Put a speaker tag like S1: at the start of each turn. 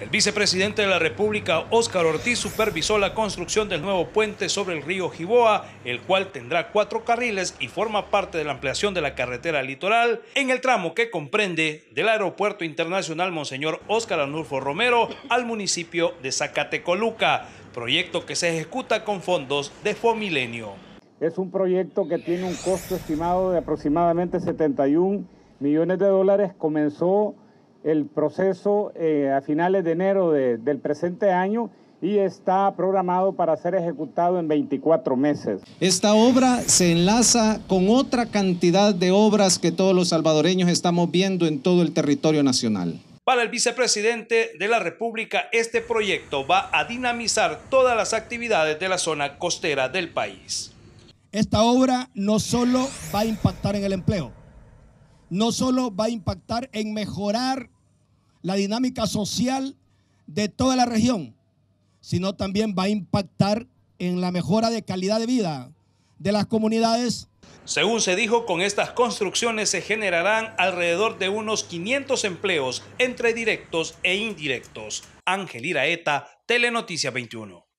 S1: El vicepresidente de la República, Óscar Ortiz, supervisó la construcción del nuevo puente sobre el río Giboa, el cual tendrá cuatro carriles y forma parte de la ampliación de la carretera litoral en el tramo que comprende del Aeropuerto Internacional Monseñor Óscar Anulfo Romero al municipio de Zacatecoluca, proyecto que se ejecuta con fondos de Fomilenio.
S2: Es un proyecto que tiene un costo estimado de aproximadamente 71 millones de dólares. Comenzó el proceso eh, a finales de enero del presente año y está programado para ser ejecutado en 24 meses.
S3: Esta obra se enlaza con otra cantidad de obras que todos los salvadoreños estamos viendo en todo el territorio nacional.
S2: Para
S1: el vicepresidente de la República, este proyecto va a dinamizar todas las actividades de la zona costera del país.
S4: Esta obra no solo va a impactar en el empleo, no solo va a impactar en mejorar la dinámica social de toda la región, sino también va a impactar en la mejora de calidad de vida de las comunidades.
S1: Según se dijo, con estas construcciones se generarán alrededor de unos 500 empleos entre directos e indirectos. Ángel Iraeta, Telenoticia 21.